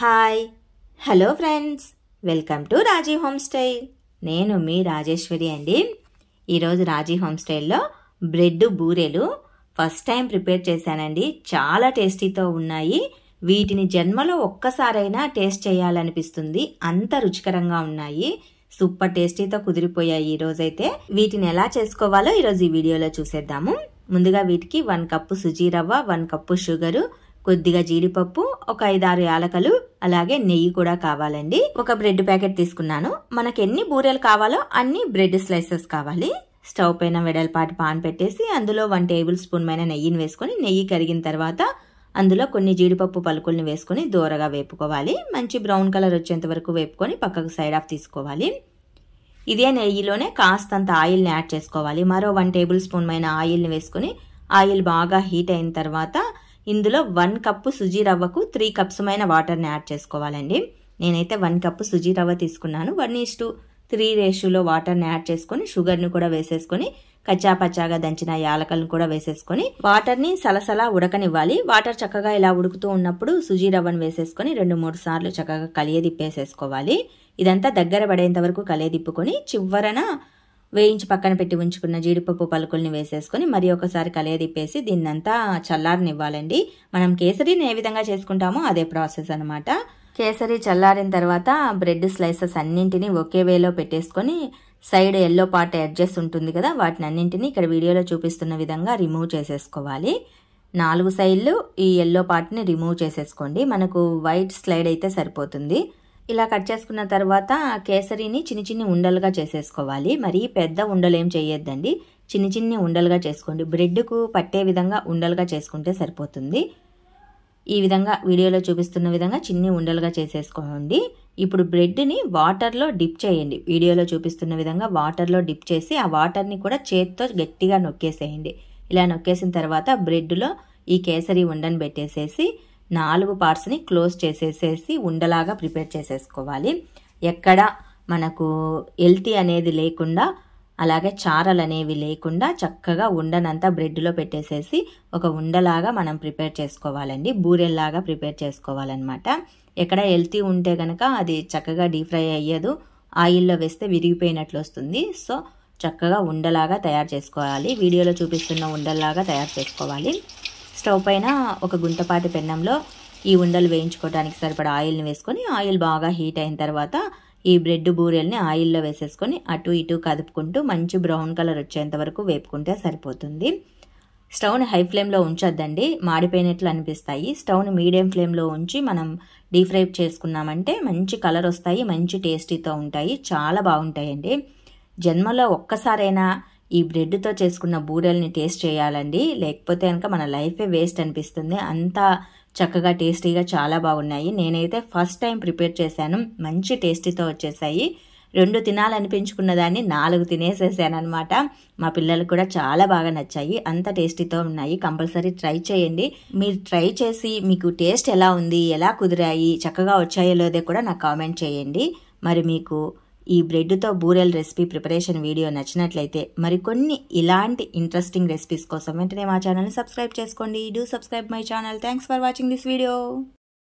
hi hello friends welcome to Raji home style నేను మీ రాజేశ్వరి అండి ఈరోజు రాజీ హోమ్ స్టైల్లో బ్రెడ్ బూరెలు ఫస్ట్ టైం ప్రిపేర్ చేశానండి చాలా టేస్టీతో ఉన్నాయి వీటిని జన్మలో ఒక్కసారైనా టేస్ట్ చేయాలనిపిస్తుంది అంత రుచికరంగా ఉన్నాయి సూపర్ టేస్టీతో కుదిరిపోయాయి ఈరోజైతే వీటిని ఎలా చేసుకోవాలో ఈరోజు ఈ వీడియోలో చూసేద్దాము ముందుగా వీటికి వన్ కప్పు సుజీ రవ్వ వన్ కప్పు షుగరు కొద్దిగా జీడిపప్పు ఒక ఐదారు యాలకలు అలాగే నెయ్యి కూడా కావాలండి ఒక బ్రెడ్ ప్యాకెట్ తీసుకున్నాను మనకి ఎన్ని బూరెలు కావాలో అన్ని బ్రెడ్ స్లైసెస్ కావాలి స్టవ్ పైన వెడల్పాటి పాన్ పెట్టేసి అందులో వన్ టేబుల్ స్పూన్ పైన నెయ్యిని వేసుకొని నెయ్యి కరిగిన తర్వాత అందులో కొన్ని జీడిపప్పు పలుకుల్ని వేసుకొని దూరగా వేపుకోవాలి మంచి బ్రౌన్ కలర్ వచ్చేంత వరకు వేపుకొని పక్కకు సైడ్ ఆఫ్ తీసుకోవాలి ఇదే నెయ్యిలోనే కాస్తంత ఆయిల్ని యాడ్ చేసుకోవాలి మరో వన్ టేబుల్ స్పూన్ పైన ఆయిల్ని వేసుకొని ఆయిల్ బాగా హీట్ అయిన తర్వాత ఇందులో వన్ కప్పు సుజీ రవ్వకు త్రీ కప్స్ మైన వాటర్ని యాడ్ చేసుకోవాలండి నేనైతే వన్ కప్పు సుజీ రవ్వ తీసుకున్నాను వన్ ఈస్ టు త్రీ రేషులో వాటర్ని యాడ్ చేసుకొని షుగర్ని కూడా వేసేసుకొని కచ్చాపచ్చాగా దంచిన యాలకలను కూడా వేసేసుకొని వాటర్ని సలసలా ఉడకనివ్వాలి వాటర్ చక్కగా ఇలా ఉడుకుతూ ఉన్నప్పుడు సుజీ రవ్వను వేసేసుకొని రెండు మూడు సార్లు చక్కగా కలియదిప్పేసేసుకోవాలి ఇదంతా దగ్గర పడేంత వరకు కలియదిప్పుకొని చివరన వేయించి పక్కన పెట్టి ఉంచుకున్న జీడిపప్పు పలుకుల్ని వేసేసుకొని మరి ఒకసారి కలయదిప్పేసి దీన్నంతా చల్లారనివ్వాలండి మనం కేసరిని ఏ విధంగా చేసుకుంటామో అదే ప్రాసెస్ అనమాట కేసరి చల్లారిన తర్వాత బ్రెడ్ స్లైసెస్ అన్నింటినీ ఒకే వేలో పెట్టేసుకొని సైడ్ ఎల్లో పార్ట్ అడ్జస్ట్ ఉంటుంది కదా వాటిని అన్నింటినీ ఇక్కడ వీడియోలో చూపిస్తున్న విధంగా రిమూవ్ చేసేసుకోవాలి నాలుగు సైడ్లు ఈ ఎల్లో పార్ట్ని రిమూవ్ చేసేసుకోండి మనకు వైట్ స్లైడ్ అయితే సరిపోతుంది ఇలా కట్ చేసుకున్న తర్వాత కేసరిని చిన్ని చిన్ని ఉండలుగా చేసేసుకోవాలి మరి పెద్ద ఉండలు ఏం చేయొద్దండి చిన్ని చిన్ని ఉండలుగా చేసుకోండి బ్రెడ్కు పట్టే విధంగా ఉండలుగా చేసుకుంటే సరిపోతుంది ఈ విధంగా వీడియోలో చూపిస్తున్న విధంగా చిన్ని ఉండలుగా చేసేసుకోండి ఇప్పుడు బ్రెడ్ని వాటర్లో డిప్ చేయండి వీడియోలో చూపిస్తున్న విధంగా వాటర్లో డిప్ చేసి ఆ వాటర్ని కూడా చేత్తో గట్టిగా నొక్కేసేయండి ఇలా నొక్కేసిన తర్వాత బ్రెడ్లో ఈ కేసరి ఉండని పెట్టేసేసి నాలుగు పార్ట్స్ని క్లోజ్ చేసేసేసి ఉండలాగా ప్రిపేర్ చేసేసుకోవాలి ఎక్కడ మనకు ఎల్తి అనేది లేకుండా అలాగే చారలు అనేవి లేకుండా చక్కగా ఉండనంతా బ్రెడ్లో పెట్టేసేసి ఒక ఉండలాగా మనం ప్రిపేర్ చేసుకోవాలండి బూరెల్లాగా ప్రిపేర్ చేసుకోవాలన్నమాట ఎక్కడ ఎల్తీ ఉంటే కనుక అది చక్కగా డీప్ ఫ్రై అయ్యదు ఆయిల్లో వేస్తే విరిగిపోయినట్లు వస్తుంది సో చక్కగా ఉండలాగా తయారు చేసుకోవాలి వీడియోలో చూపిస్తున్న ఉండల్లాగా తయారు చేసుకోవాలి స్టవ్ పైన ఒక గుంతపాటి పెన్నంలో ఈ ఉండలు వేయించుకోవడానికి సరిపడా ఆయిల్ని వేసుకొని ఆయిల్ బాగా హీట్ అయిన తర్వాత ఈ బ్రెడ్ బూరెల్ని ఆయిల్లో వేసేసుకొని అటు ఇటు కదుపుకుంటూ మంచి బ్రౌన్ కలర్ వచ్చేంత వరకు వేపుకుంటే సరిపోతుంది స్టవ్ని హై ఫ్లేమ్లో ఉంచొద్దండి మాడిపోయినట్లు అనిపిస్తాయి స్టవ్ని మీడియం ఫ్లేమ్లో ఉంచి మనం డీప్ ఫ్రై చేసుకున్నామంటే మంచి కలర్ వస్తాయి మంచి టేస్టీతో ఉంటాయి చాలా బాగుంటాయండి జన్మలో ఒక్కసారైనా ఈ బ్రెడ్తో చేసుకున్న బూరెల్ని టేస్ట్ చేయాలండి లేకపోతే కనుక మన లైఫే వేస్ట్ అనిపిస్తుంది అంతా చక్కగా టేస్టీగా చాలా బాగున్నాయి నేనైతే ఫస్ట్ టైం ప్రిపేర్ చేశాను మంచి టేస్టీతో వచ్చేసాయి రెండు తినాలనిపించుకున్న దాన్ని నాలుగు తినేసేసానమాట మా పిల్లలకు కూడా చాలా బాగా నచ్చాయి అంత టేస్టీతో ఉన్నాయి కంపల్సరీ ట్రై చేయండి మీరు ట్రై చేసి మీకు టేస్ట్ ఎలా ఉంది ఎలా కుదిరాయి చక్కగా వచ్చాయో లేదో కూడా నాకు కామెంట్ చేయండి మరి మీకు ఈ బ్రెడ్తో బూరెల్ రెసిపీ ప్రిపరేషన్ వీడియో నచ్చినట్లయితే మరికొన్ని ఇలాంటి ఇంట్రెస్టింగ్ రెసిపీస్ కోసం వెంటనే మా ఛానల్ని సబ్స్క్రైబ్ చేసుకోండి do subscribe my channel thanks for watching this video